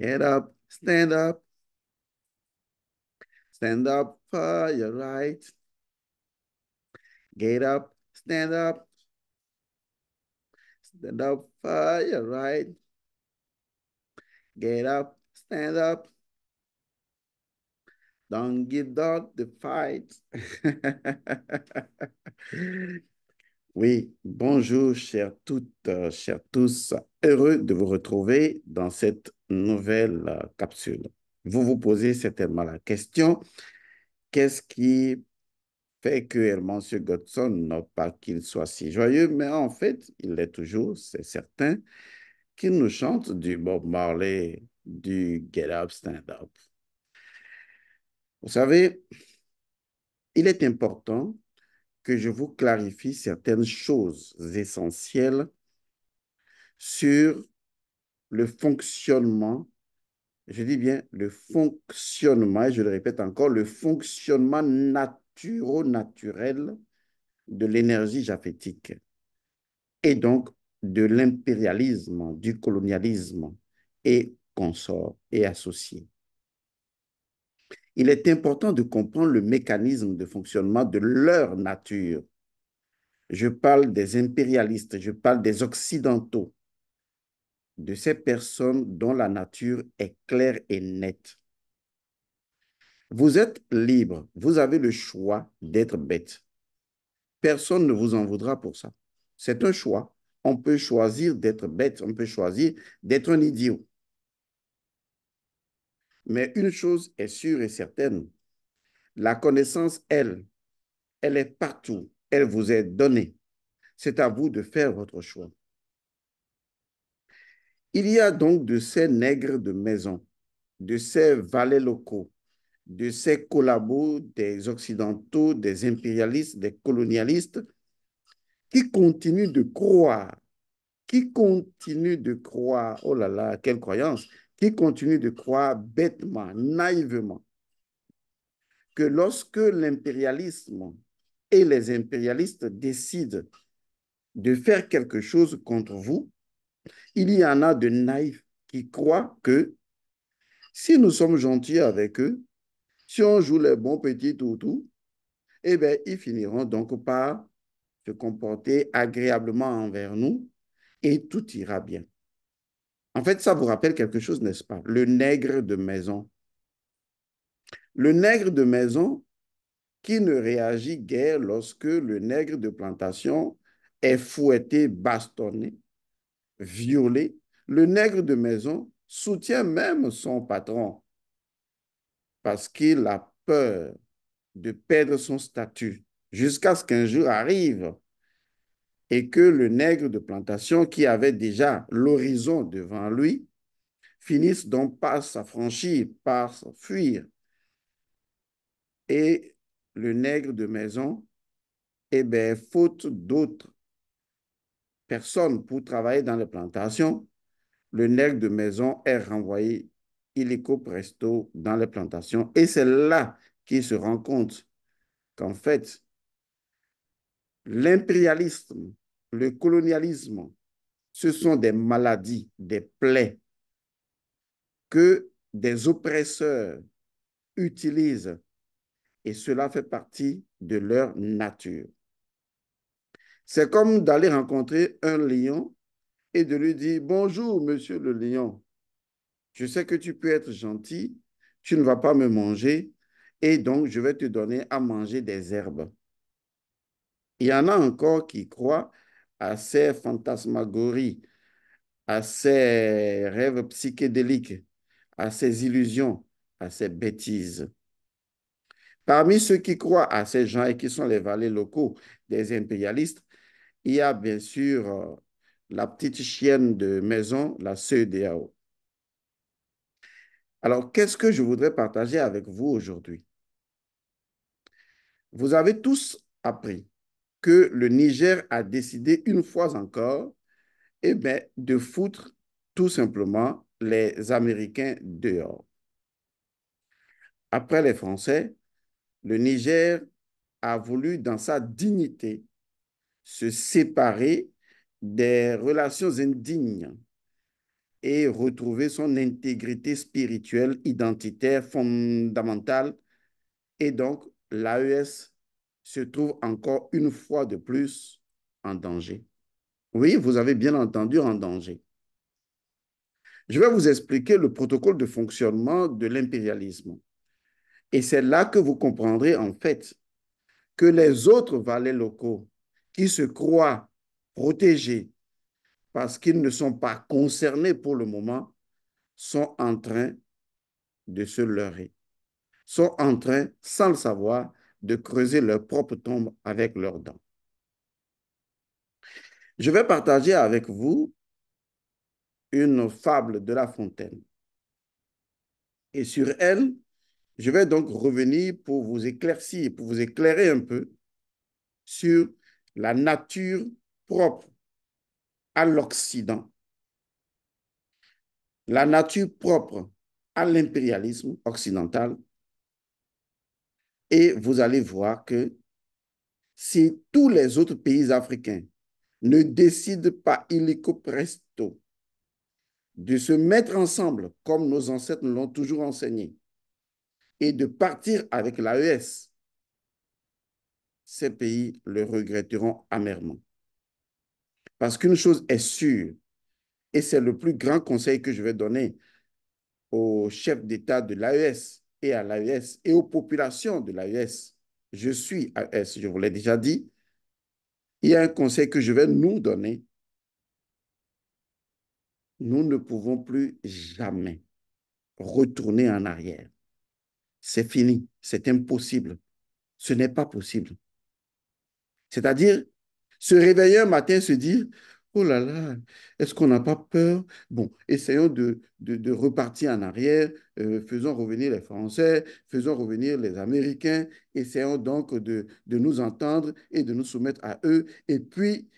Get up, stand up. Stand up for your right. Get up, stand up. Stand up for your right. Get up, stand up. Don't give up the fight. Oui, bonjour, chers toutes, euh, chers tous. Heureux de vous retrouver dans cette nouvelle euh, capsule. Vous vous posez certainement la question qu'est-ce qui fait que M. Godson, n'a pas qu'il soit si joyeux, mais en fait, il l'est toujours, c'est certain, qu'il nous chante du Bob Marley, du Get Up, Stand Up. Vous savez, il est important que je vous clarifie certaines choses essentielles sur le fonctionnement, je dis bien le fonctionnement, et je le répète encore, le fonctionnement naturo-naturel de l'énergie japhétique et donc de l'impérialisme, du colonialisme et consorts et associés il est important de comprendre le mécanisme de fonctionnement de leur nature. Je parle des impérialistes, je parle des occidentaux, de ces personnes dont la nature est claire et nette. Vous êtes libre, vous avez le choix d'être bête. Personne ne vous en voudra pour ça. C'est un choix. On peut choisir d'être bête, on peut choisir d'être un idiot. Mais une chose est sûre et certaine, la connaissance, elle, elle est partout, elle vous est donnée. C'est à vous de faire votre choix. Il y a donc de ces nègres de maison, de ces valets locaux, de ces collabos des Occidentaux, des impérialistes, des colonialistes, qui continuent de croire, qui continuent de croire, oh là là, quelle croyance, qui continuent de croire bêtement, naïvement, que lorsque l'impérialisme et les impérialistes décident de faire quelque chose contre vous, il y en a de naïfs qui croient que si nous sommes gentils avec eux, si on joue les bons petits toutous, eh bien, ils finiront donc par se comporter agréablement envers nous et tout ira bien. En fait, ça vous rappelle quelque chose, n'est-ce pas Le nègre de maison. Le nègre de maison qui ne réagit guère lorsque le nègre de plantation est fouetté, bastonné, violé. Le nègre de maison soutient même son patron parce qu'il a peur de perdre son statut jusqu'à ce qu'un jour arrive et que le nègre de plantation, qui avait déjà l'horizon devant lui, finisse donc par s'affranchir, par fuir. Et le nègre de maison, eh bien, faute d'autres personnes pour travailler dans les plantations, le nègre de maison est renvoyé illico presto dans les plantations. Et c'est là qu'il se rend compte qu'en fait, l'impérialisme le colonialisme, ce sont des maladies, des plaies que des oppresseurs utilisent et cela fait partie de leur nature. C'est comme d'aller rencontrer un lion et de lui dire Bonjour, monsieur le lion, je sais que tu peux être gentil, tu ne vas pas me manger et donc je vais te donner à manger des herbes. Il y en a encore qui croient à ses fantasmagories, à ses rêves psychédéliques, à ses illusions, à ses bêtises. Parmi ceux qui croient à ces gens et qui sont les valets locaux des impérialistes, il y a bien sûr euh, la petite chienne de maison, la CEDAO. Alors, qu'est-ce que je voudrais partager avec vous aujourd'hui? Vous avez tous appris que le Niger a décidé une fois encore eh bien, de foutre tout simplement les Américains dehors. Après les Français, le Niger a voulu, dans sa dignité, se séparer des relations indignes et retrouver son intégrité spirituelle, identitaire, fondamentale. Et donc, l'AES se trouve encore une fois de plus en danger. Oui, vous avez bien entendu en danger. Je vais vous expliquer le protocole de fonctionnement de l'impérialisme. Et c'est là que vous comprendrez en fait que les autres valets locaux qui se croient protégés parce qu'ils ne sont pas concernés pour le moment sont en train de se leurrer, sont en train, sans le savoir, de creuser leur propre tombe avec leurs dents. Je vais partager avec vous une fable de La Fontaine. Et sur elle, je vais donc revenir pour vous éclaircir, pour vous éclairer un peu sur la nature propre à l'Occident, la nature propre à l'impérialisme occidental et vous allez voir que si tous les autres pays africains ne décident pas illico presto de se mettre ensemble comme nos ancêtres nous l'ont toujours enseigné et de partir avec l'AES, ces pays le regretteront amèrement. Parce qu'une chose est sûre, et c'est le plus grand conseil que je vais donner aux chefs d'État de l'AES, et à l'AES et aux populations de l'AES. Je suis AES, je vous l'ai déjà dit. Il y a un conseil que je vais nous donner. Nous ne pouvons plus jamais retourner en arrière. C'est fini, c'est impossible. Ce n'est pas possible. C'est-à-dire, se réveiller un matin, se dire, Oh là là, est-ce qu'on n'a pas peur Bon, essayons de, de, repartir en arrière, euh, faisons revenir les Français, faisons revenir les Américains, essayons donc de, nous entendre et de nous soumettre à eux. Et puis,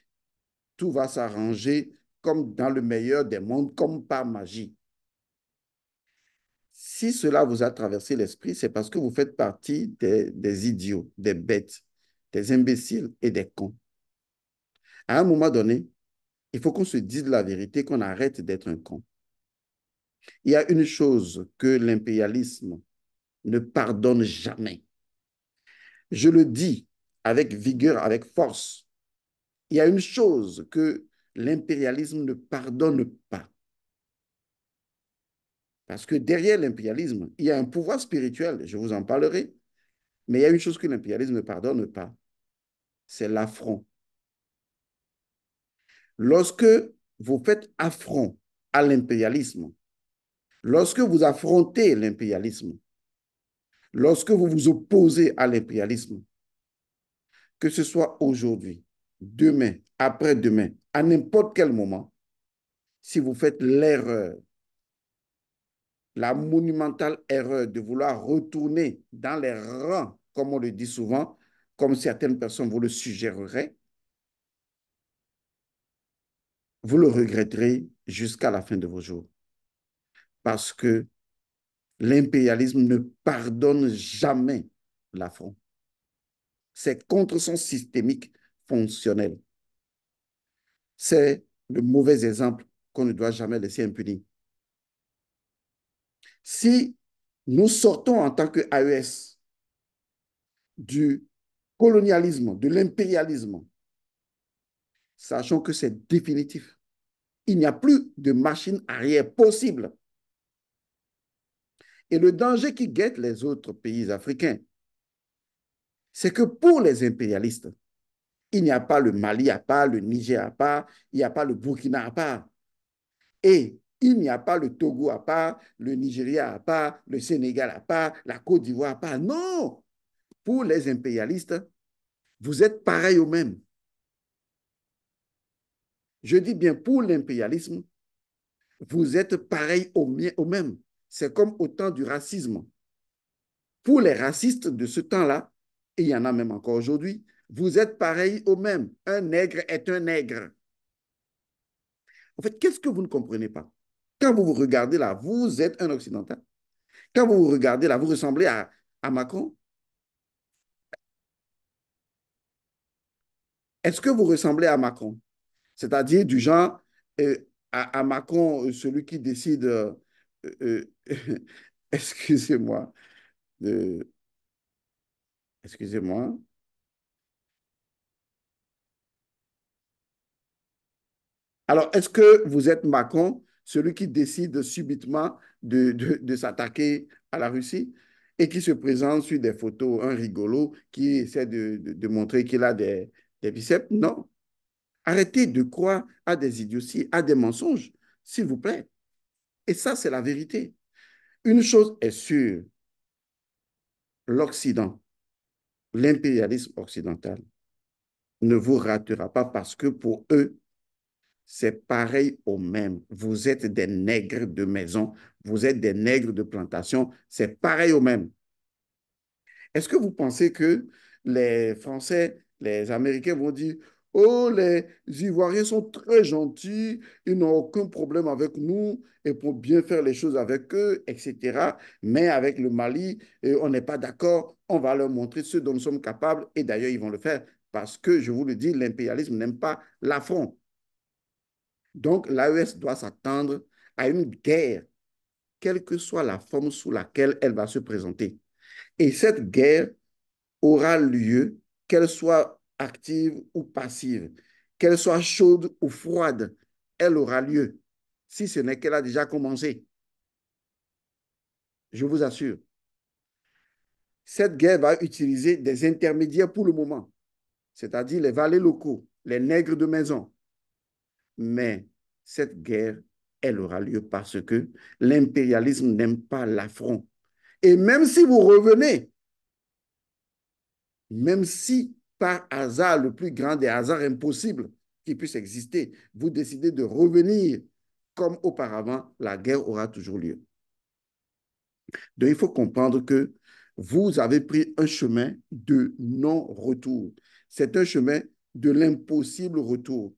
tout va s'arranger comme dans le meilleur des mondes, comme par magie. Si cela vous a traversé l'esprit, c'est parce que vous faites partie des, des idiots, des bêtes, des imbéciles et des cons. À un moment donné, il faut qu'on se dise la vérité, qu'on arrête d'être un con. Il y a une chose que l'impérialisme ne pardonne jamais. Je le dis avec vigueur, avec force. Il y a une chose que l'impérialisme ne pardonne pas. Parce que derrière l'impérialisme, il y a un pouvoir spirituel, je vous en parlerai, mais il y a une chose que l'impérialisme ne pardonne pas, c'est l'affront Lorsque vous faites affront à l'impérialisme, lorsque vous affrontez l'impérialisme, lorsque vous vous opposez à l'impérialisme, que ce soit aujourd'hui, demain, après-demain, à n'importe quel moment, si vous faites l'erreur, la monumentale erreur de vouloir retourner dans les rangs, comme on le dit souvent, comme certaines personnes vous le suggéreraient, vous le regretterez jusqu'à la fin de vos jours. Parce que l'impérialisme ne pardonne jamais l'affront. C'est contre son systémique fonctionnel. C'est le mauvais exemple qu'on ne doit jamais laisser impuni. Si nous sortons en tant que AES du colonialisme, de l'impérialisme, Sachant que c'est définitif. Il n'y a plus de machine arrière possible. Et le danger qui guette les autres pays africains, c'est que pour les impérialistes, il n'y a pas le Mali à part, le Niger à part, il n'y a pas le Burkina à part. Et il n'y a pas le Togo à part, le Nigeria à part, le Sénégal à part, la Côte d'Ivoire à part. Non! Pour les impérialistes, vous êtes pareil au même. Je dis bien pour l'impérialisme, vous êtes pareil au, même. C'est comme au temps du racisme. Pour les racistes de ce temps-là, et il y en a même encore aujourd'hui, vous êtes pareil au même. Un nègre est un nègre. En fait, qu'est-ce que vous ne comprenez pas Quand vous vous regardez là, vous êtes un occidental. Quand vous vous regardez là, vous ressemblez à Macron. Est-ce que vous ressemblez à Macron c'est-à-dire du genre, euh, à, Macron, euh, celui qui décide, euh, excusez-moi, excusez-moi, Alors, est-ce que vous êtes Macron, celui qui décide subitement de, s'attaquer à la Russie et qui se présente sur des photos, un rigolo qui essaie de, montrer qu'il a des biceps? Non. Arrêtez de croire à des idioties, à des mensonges, s'il vous plaît. Et ça, c'est la vérité. Une chose est sûre, l'Occident, l'impérialisme occidental, ne vous ratera pas parce que pour eux, c'est pareil au même. Vous êtes des nègres de maison, vous êtes des nègres de plantation, c'est pareil au même. Est-ce que vous pensez que les Français, les Américains vont dire Oh, les Ivoiriens sont très gentils, ils n'ont aucun problème avec nous et pour bien faire les choses avec eux, etc. Mais avec le Mali, on n'est pas d'accord, on va leur montrer ce dont nous sommes capables et d'ailleurs, ils vont le faire parce que, je vous le dis, l'impérialisme n'aime pas l'affront. Donc, l'AES doit s'attendre à une guerre, quelle que soit la forme sous laquelle elle va se présenter. Et cette guerre aura lieu, qu'elle soit active ou passive, qu'elle soit chaude ou froide, elle aura lieu, si ce n'est qu'elle a déjà commencé. Je vous assure. Cette guerre va utiliser des intermédiaires pour le moment, c'est-à-dire les valets locaux, les nègres de maison. Mais cette guerre, elle aura lieu parce que l'impérialisme n'aime pas l'affront. Et même si vous revenez, même si par hasard, le plus grand des hasards impossibles qui puisse exister, vous décidez de revenir comme auparavant, la guerre aura toujours lieu. Donc, il faut comprendre que vous avez pris un chemin de non-retour. C'est un chemin de l'impossible retour.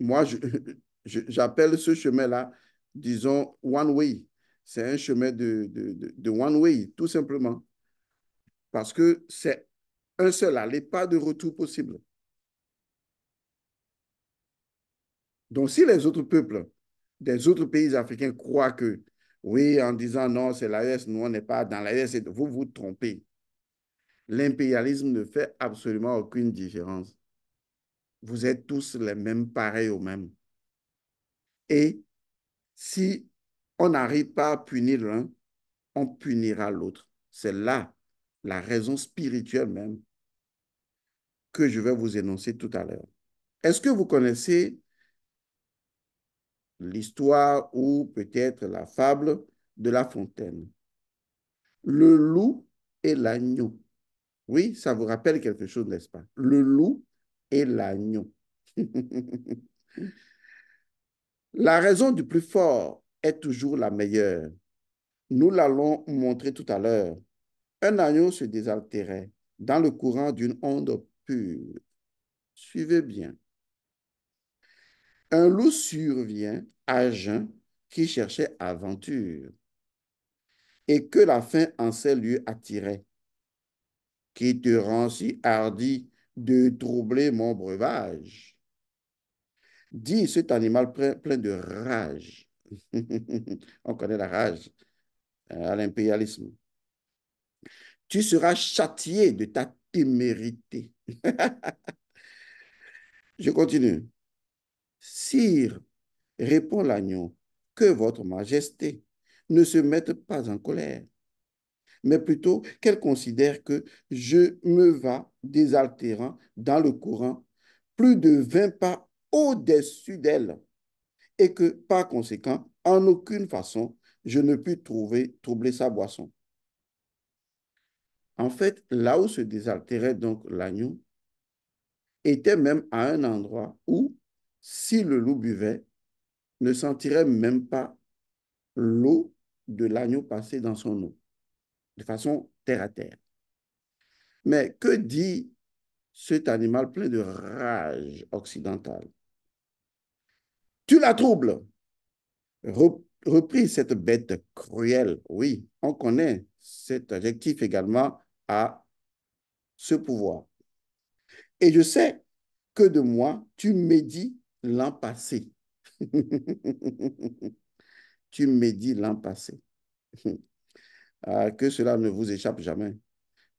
Moi, j'appelle ce chemin-là, disons, one way. C'est un chemin de, de one way, tout simplement. Parce que c'est un seul aller, pas de retour possible. Donc, si les autres peuples des autres pays africains croient que, oui, en disant non, c'est l'AES, nous, on n'est pas dans la l'AES, vous vous trompez. L'impérialisme ne fait absolument aucune différence. Vous êtes tous les mêmes, pareils ou mêmes. Et si on n'arrive pas à punir l'un, on punira l'autre. C'est là la raison spirituelle même que je vais vous énoncer tout à l'heure. Est-ce que vous connaissez l'histoire ou peut-être la fable de la fontaine? Le loup et l'agneau. Oui, ça vous rappelle quelque chose, n'est-ce pas? Le loup et l'agneau. la raison du plus fort est toujours la meilleure. Nous l'allons montrer tout à l'heure. Un agneau se désaltérait dans le courant d'une onde Suivez bien. Un loup survient à jeun qui cherchait aventure et que la faim en ces lieux attirait. Qui te rend si hardi de troubler mon breuvage? Dit cet animal plein, plein de rage. On connaît la rage euh, à l'impérialisme. Tu seras châtié de ta Je continue. Sire, répond l'agneau, que votre majesté ne se mette pas en colère, mais plutôt qu'elle considère que je me va désaltérant dans le courant plus de 20 pas au-dessus d'elle et que par conséquent, en aucune façon, je ne puis trouver, troubler sa boisson. En fait, là où se désaltérait donc l'agneau, était même à un endroit où, si le loup buvait, ne sentirait même pas l'eau de l'agneau passer dans son eau, de façon terre à terre. Mais que dit cet animal plein de rage occidentale Tu la troubles Reprit cette bête cruelle. Oui, on connaît cet adjectif également à ce pouvoir. Et je sais que de moi, tu médis l'an passé. tu médis l'an passé. Ah, que cela ne vous échappe jamais.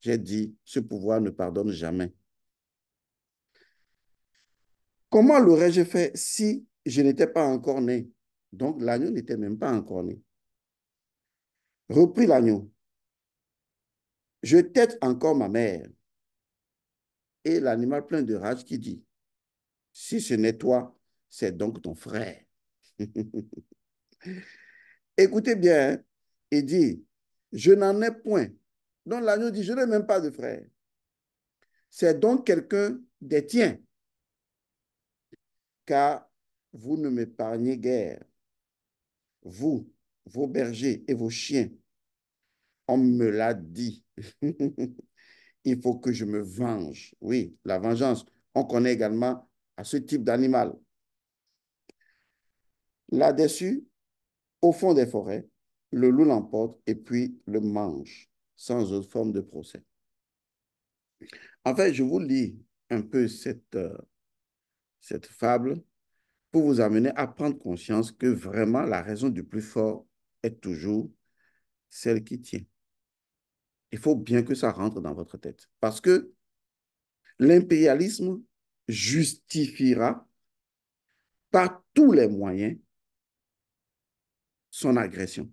J'ai dit, ce pouvoir ne pardonne jamais. Comment l'aurais-je fait si je n'étais pas encore né? Donc l'agneau n'était même pas encore né. Repris l'agneau, je tête encore ma mère. Et l'animal plein de rage qui dit, si ce n'est toi, c'est donc ton frère. Écoutez bien, hein. il dit, je n'en ai point. Donc l'agneau dit, je n'ai même pas de frère. C'est donc quelqu'un des tiens, car vous ne m'épargnez guère. Vous, vos bergers et vos chiens, on me l'a dit. Il faut que je me venge. Oui, la vengeance. On connaît également à ce type d'animal. Là-dessus, au fond des forêts, le loup l'emporte et puis le mange, sans autre forme de procès. En fait, je vous lis un peu cette, euh, cette fable pour vous amener à prendre conscience que vraiment la raison du plus fort est toujours celle qui tient. Il faut bien que ça rentre dans votre tête. Parce que l'impérialisme justifiera par tous les moyens son agression,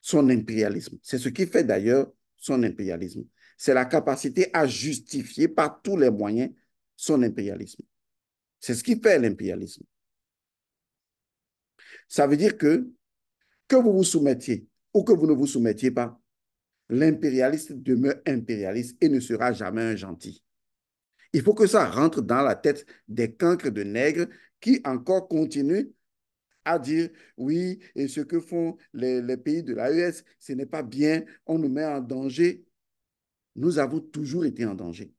son impérialisme. C'est ce qui fait d'ailleurs son impérialisme. C'est la capacité à justifier par tous les moyens son impérialisme. C'est ce qui fait l'impérialisme. Ça veut dire que que vous vous soumettiez ou que vous ne vous soumettiez pas, L'impérialiste demeure impérialiste et ne sera jamais un gentil. Il faut que ça rentre dans la tête des cancres de nègres qui encore continuent à dire oui, et ce que font les, pays de l'AES, ce n'est pas bien, on nous met en danger. Nous avons toujours été en danger.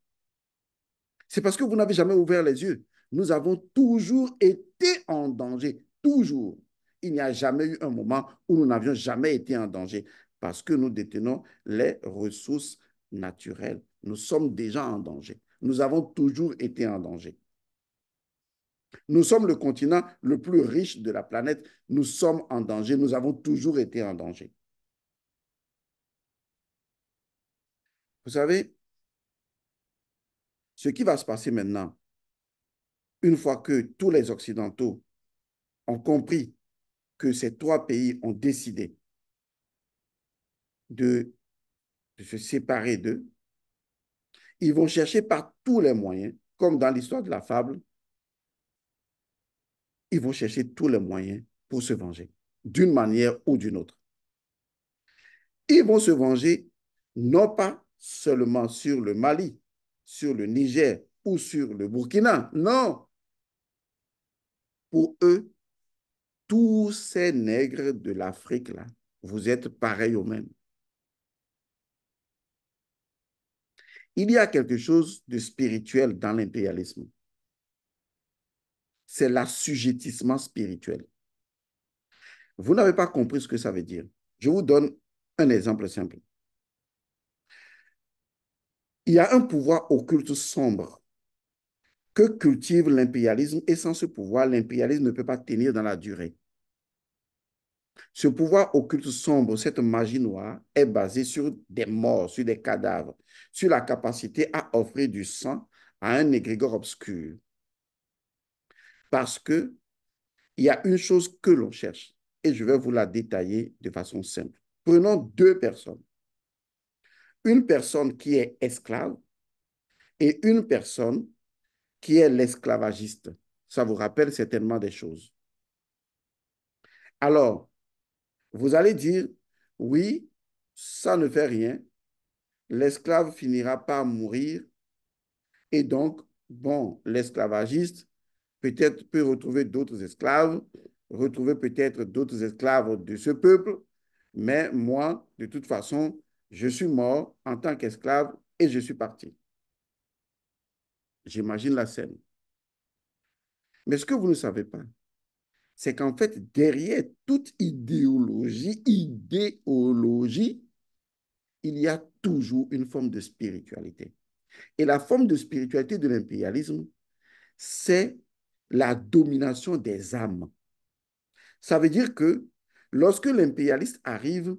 C'est parce que vous n'avez jamais ouvert les yeux. Nous avons toujours été en danger, toujours. Il n'y a jamais eu un moment où nous n'avions jamais été en danger parce que nous détenons les ressources naturelles. Nous sommes déjà en danger. Nous avons toujours été en danger. Nous sommes le continent le plus riche de la planète. Nous sommes en danger. Nous avons toujours été en danger. Vous savez, ce qui va se passer maintenant, une fois que tous les Occidentaux ont compris que ces trois pays ont décidé de, se séparer d'eux, ils vont chercher par tous les moyens, comme dans l'histoire de la fable, ils vont chercher tous les moyens pour se venger, d'une manière ou d'une autre. Ils vont se venger non pas seulement sur le Mali, sur le Niger ou sur le Burkina, non. Pour eux, tous ces nègres de l'Afrique, là, vous êtes pareils aux mêmes. Il y a quelque chose de spirituel dans l'impérialisme. C'est l'assujettissement spirituel. Vous n'avez pas compris ce que ça veut dire. Je vous donne un exemple simple. Il y a un pouvoir occulte sombre que cultive l'impérialisme et sans ce pouvoir, l'impérialisme ne peut pas tenir dans la durée. Ce pouvoir occulte sombre, cette magie noire, est basé sur des morts, sur des cadavres, sur la capacité à offrir du sang à un égrégore obscur. Parce que il y a une chose que l'on cherche, et je vais vous la détailler de façon simple. Prenons deux personnes. Une personne qui est esclave et une personne qui est l'esclavagiste. Ça vous rappelle certainement des choses. Alors, vous allez dire, oui, ça ne fait rien, l'esclave finira par mourir, et donc, bon, l'esclavagiste peut-être peut retrouver d'autres esclaves, retrouver peut-être d'autres esclaves de ce peuple, mais moi, de toute façon, je suis mort en tant qu'esclave et je suis parti. J'imagine la scène. Mais ce que vous ne savez pas, c'est qu'en fait, derrière toute idéologie, idéologie, il y a toujours une forme de spiritualité. Et la forme de spiritualité de l'impérialisme, c'est la domination des âmes. Ça veut dire que lorsque l'impérialiste arrive,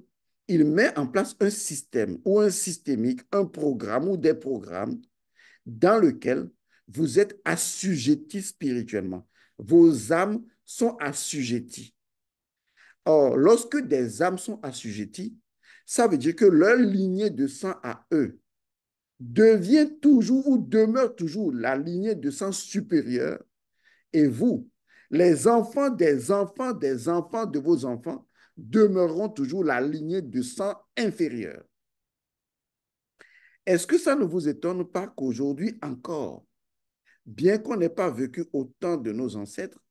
il met en place un système ou un systémique, un programme ou des programmes dans lequel vous êtes assujettis spirituellement. Vos âmes sont assujettis. Or, lorsque des âmes sont assujetties, ça veut dire que leur lignée de sang à eux devient toujours ou demeure toujours la lignée de sang supérieure. Et vous, les enfants des enfants des enfants de vos enfants, demeureront toujours la lignée de sang inférieure. Est-ce que ça ne vous étonne pas qu'aujourd'hui encore, bien qu'on n'ait pas vécu autant de nos ancêtres,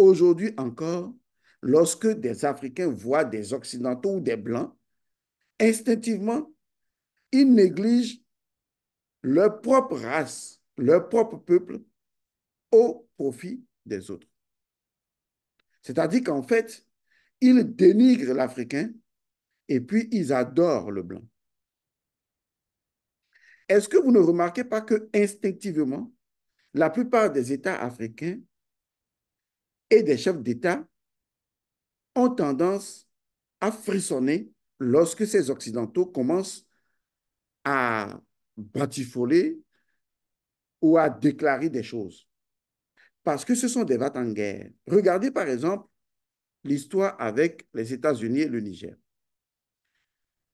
Aujourd'hui encore, lorsque des Africains voient des Occidentaux ou des Blancs, instinctivement, ils négligent leur propre race, leur propre peuple au profit des autres. C'est-à-dire qu'en fait, ils dénigrent l'Africain et puis ils adorent le blanc. Est-ce que vous ne remarquez pas que instinctivement, la plupart des États africains et des chefs d'État ont tendance à frissonner lorsque ces Occidentaux commencent à batifoler ou à déclarer des choses. Parce que ce sont des vats en guerre. Regardez par exemple l'histoire avec les États-Unis et le Niger.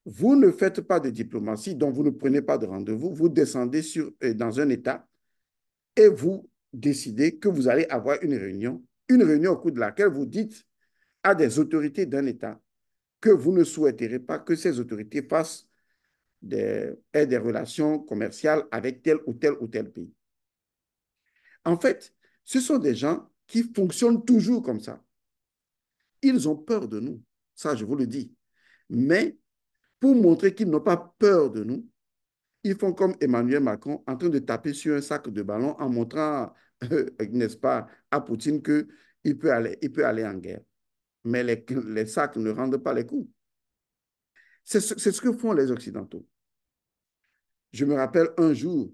Vous ne faites pas de diplomatie, donc vous ne prenez pas de rendez-vous, vous descendez sur, euh, dans un État et vous décidez que vous allez avoir une réunion une réunion au cours de laquelle vous dites à des autorités d'un État que vous ne souhaiterez pas que ces autorités fassent des, aient des relations commerciales avec tel ou tel ou tel pays. En fait, ce sont des gens qui fonctionnent toujours comme ça. Ils ont peur de nous, ça je vous le dis. Mais pour montrer qu'ils n'ont pas peur de nous, ils font comme Emmanuel Macron en train de taper sur un sac de ballon en montrant n'est-ce pas, à Poutine qu'il peut aller, il peut aller en guerre. Mais les, sacs ne rendent pas les coups. C'est ce, ce, que font les Occidentaux. Je me rappelle un jour,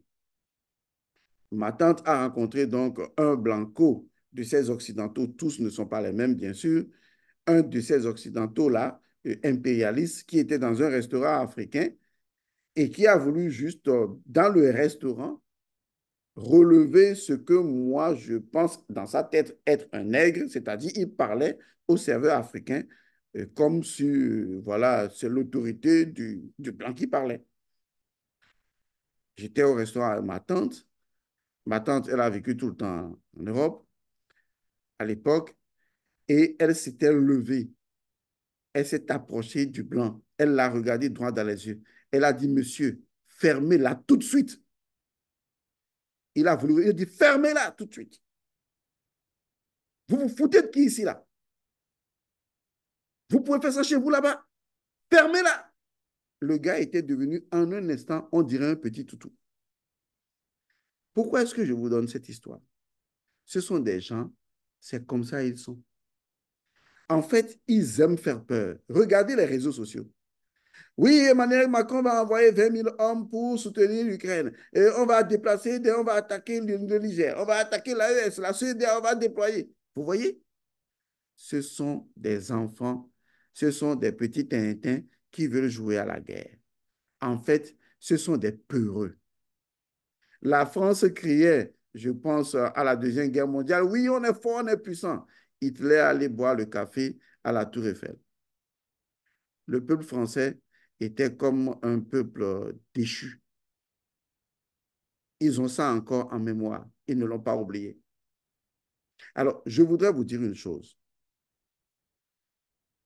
ma tante a rencontré donc un blanco de ces Occidentaux. Tous ne sont pas les mêmes, bien sûr. Un de ces Occidentaux-là, euh, impérialiste, qui était dans un restaurant africain et qui a voulu juste, euh, dans le restaurant, relever ce que moi, je pense dans sa tête être un nègre, c'est-à-dire il parlait au serveur africain euh, comme si, euh, voilà, c'est l'autorité du, du blanc qui parlait. J'étais au restaurant avec ma tante. Ma tante, elle a vécu tout le temps en Europe, à l'époque, et elle s'était levée. Elle s'est approchée du blanc. Elle l'a regardé droit dans les yeux. Elle a dit, monsieur, fermez-la tout de suite. Il a voulu, il a dit fermez-la tout de suite. Vous vous foutez de qui ici là Vous pouvez faire ça chez vous là-bas. Fermez-la. Le gars était devenu en un instant, on dirait un petit toutou. Pourquoi est-ce que je vous donne cette histoire Ce sont des gens, c'est comme ça ils sont. En fait, ils aiment faire peur. Regardez les réseaux sociaux. Oui, Emmanuel Macron va envoyer 20 000 hommes pour soutenir l'Ukraine. Et on va déplacer, on va attaquer le Niger, on va attaquer l'AES, la Suède, on va déployer. Vous voyez Ce sont des enfants, ce sont des petits tintins qui veulent jouer à la guerre. En fait, ce sont des peureux. La France criait, je pense, à la Deuxième Guerre mondiale, oui, on est fort, on est puissant. Hitler allait boire le café à la Tour Eiffel. Le peuple français étaient comme un peuple euh, déchu. Ils ont ça encore en mémoire. Ils ne l'ont pas oublié. Alors, je voudrais vous dire une chose.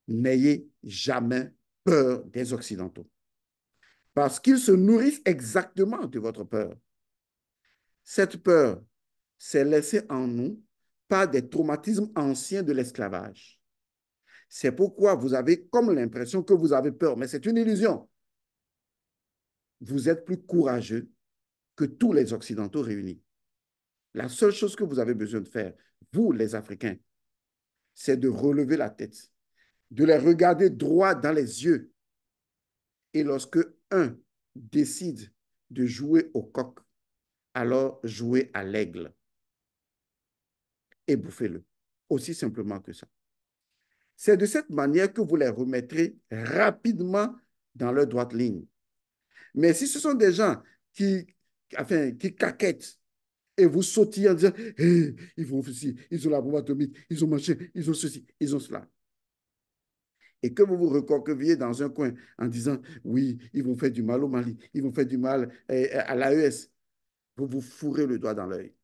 N'ayez jamais peur des Occidentaux. Parce qu'ils se nourrissent exactement de votre peur. Cette peur s'est laissée en nous par des traumatismes anciens de l'esclavage. C'est pourquoi vous avez comme l'impression que vous avez peur, mais c'est une illusion. Vous êtes plus courageux que tous les Occidentaux réunis. La seule chose que vous avez besoin de faire, vous les Africains, c'est de relever la tête, de les regarder droit dans les yeux. Et lorsque un décide de jouer au coq, alors jouez à l'aigle et bouffez-le. Aussi simplement que ça. C'est de cette manière que vous les remettrez rapidement dans leur droite ligne. Mais si ce sont des gens qui, enfin, qui caquettent et vous sautillent en disant eh, ils vont ceci, ils ont la bombe atomique, ils ont machin, ils ont ceci, ils ont cela. Et que vous vous recorqueviez dans un coin en disant oui, ils vont faire du mal au Mali, ils vont faire du mal eh, eh, à l'AES, vous vous fourrez le doigt dans l'œil.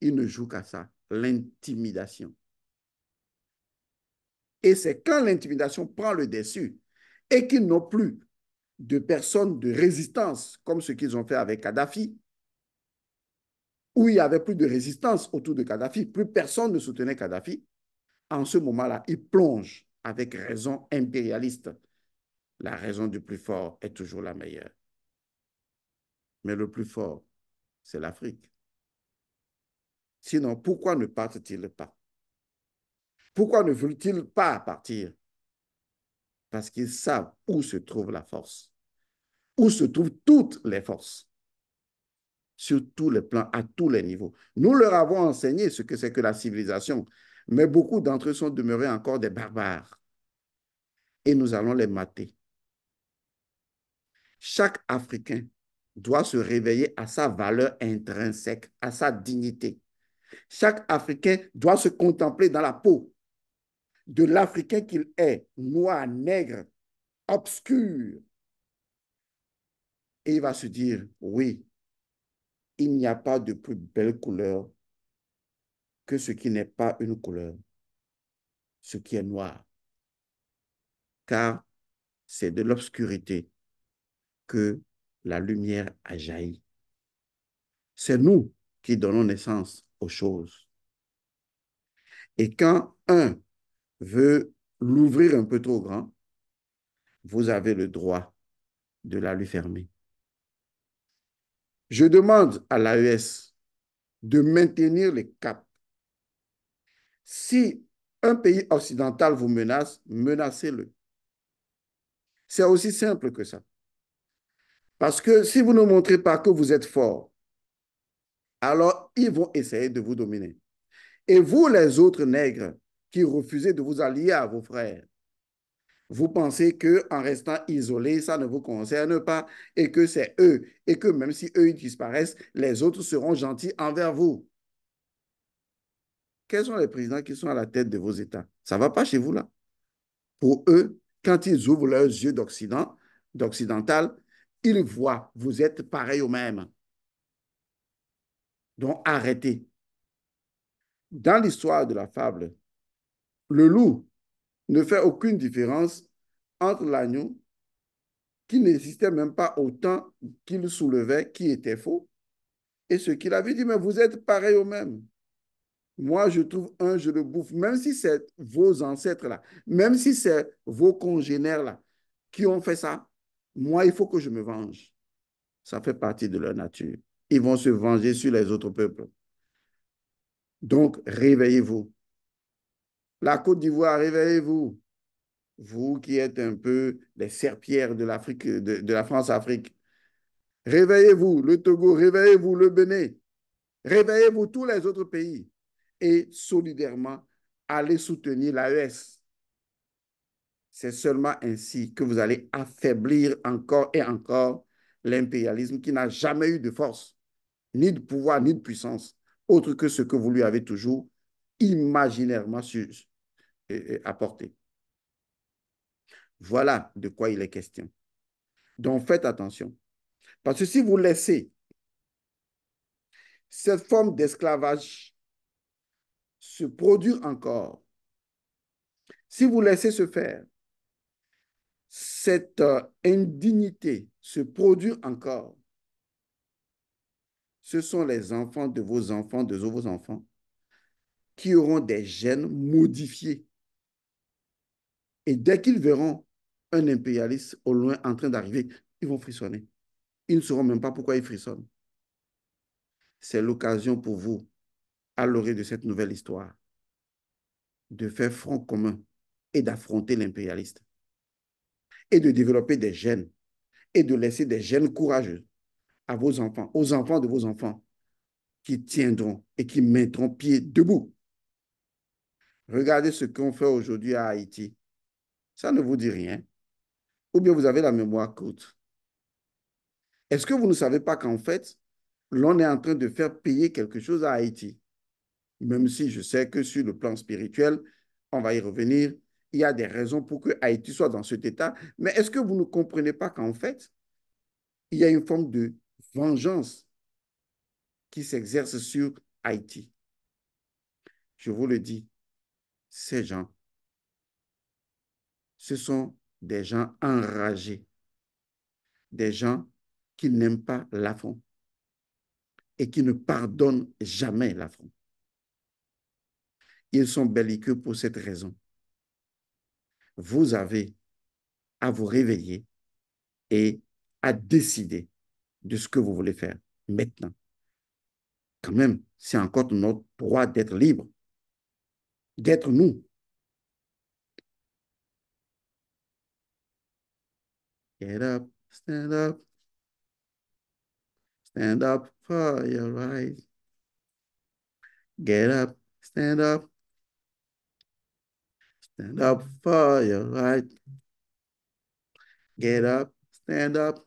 Ils ne jouent qu'à ça, l'intimidation. Et c'est quand l'intimidation prend le dessus et qu'ils n'ont plus de personnes de résistance, comme ce qu'ils ont fait avec Kadhafi, où il n'y avait plus de résistance autour de Kadhafi, plus personne ne soutenait Kadhafi, en ce moment-là, ils plongent avec raison impérialiste. La raison du plus fort est toujours la meilleure. Mais le plus fort, c'est l'Afrique. Sinon, pourquoi ne partent-ils pas pourquoi ne veulent-ils pas partir Parce qu'ils savent où se trouve la force, où se trouvent toutes les forces, sur tous les plans, à tous les niveaux. Nous leur avons enseigné ce que c'est que la civilisation, mais beaucoup d'entre eux sont demeurés encore des barbares. Et nous allons les mater. Chaque Africain doit se réveiller à sa valeur intrinsèque, à sa dignité. Chaque Africain doit se contempler dans la peau de l'Africain qu'il est, noir, nègre, obscur. Et il va se dire, oui, il n'y a pas de plus belle couleur que ce qui n'est pas une couleur, ce qui est noir. Car c'est de l'obscurité que la lumière a jailli. C'est nous qui donnons naissance aux choses. Et quand un veut l'ouvrir un peu trop grand, vous avez le droit de la lui fermer. Je demande à l'AES de maintenir les caps. Si un pays occidental vous menace, menacez-le. C'est aussi simple que ça. Parce que si vous ne montrez pas que vous êtes fort, alors ils vont essayer de vous dominer. Et vous, les autres nègres, qui refusez de vous allier à vos frères. Vous pensez que en restant isolé, ça ne vous concerne pas et que c'est eux et que même si eux disparaissent, les autres seront gentils envers vous. Quels sont les présidents qui sont à la tête de vos États Ça ne va pas chez vous là. Pour eux, quand ils ouvrent leurs yeux d'Occident, d'occidental, ils voient, vous êtes pareil au même. Donc arrêtez. Dans l'histoire de la fable le loup ne fait aucune différence entre l'agneau qui n'existait même pas autant qu'il soulevait, qui était faux, et ce qu'il avait dit, mais vous êtes pareil au même. Moi, je trouve un, je le bouffe, même si c'est vos ancêtres-là, même si c'est vos congénères-là qui ont fait ça, moi, il faut que je me venge. Ça fait partie de leur nature. Ils vont se venger sur les autres peuples. Donc, réveillez-vous. La Côte d'Ivoire, réveillez-vous. Vous qui êtes un peu les serpillères de de, la France-Afrique. Réveillez-vous, le Togo, réveillez-vous, le Bénin. Réveillez-vous, tous les autres pays. Et solidairement, allez soutenir l'AES. C'est seulement ainsi que vous allez affaiblir encore et encore l'impérialisme qui n'a jamais eu de force, ni de pouvoir, ni de puissance, autre que ce que vous lui avez toujours imaginairement su apporter. Voilà de quoi il est question. Donc faites attention. Parce que si vous laissez cette forme d'esclavage se produire encore, si vous laissez se faire, cette euh, indignité se produire encore, ce sont les enfants de vos enfants, de vos enfants, qui auront des gènes modifiés et dès qu'ils verront un impérialiste au loin en train d'arriver, ils vont frissonner. Ils ne sauront même pas pourquoi ils frissonnent. C'est l'occasion pour vous, à l'orée de cette nouvelle histoire, de faire front commun et d'affronter l'impérialiste. Et de développer des gènes et de laisser des gènes courageux à vos enfants, aux enfants de vos enfants, qui tiendront et qui mettront pied debout. Regardez ce qu'on fait aujourd'hui à Haïti ça ne vous dit rien. Ou bien vous avez la mémoire courte. Est-ce que vous ne savez pas qu'en fait, l'on est en train de faire payer quelque chose à Haïti Même si je sais que sur le plan spirituel, on va y revenir, il y a des raisons pour que Haïti soit dans cet état. Mais est-ce que vous ne comprenez pas qu'en fait, il y a une forme de vengeance qui s'exerce sur Haïti Je vous le dis, ces gens ce sont des gens enragés, des gens qui n'aiment pas l'affront et qui ne pardonnent jamais l'affront. Ils sont belliqueux pour cette raison. Vous avez à vous réveiller et à décider de ce que vous voulez faire maintenant. Quand même, c'est encore notre droit d'être libre, d'être nous. Get up, stand up. Stand up for your right. Get up, stand up. Stand up for your right. Get up, stand up.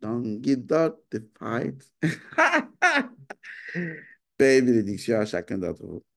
Don't give up the fight. Baby, de dictionnaire, chacun d'entre vous.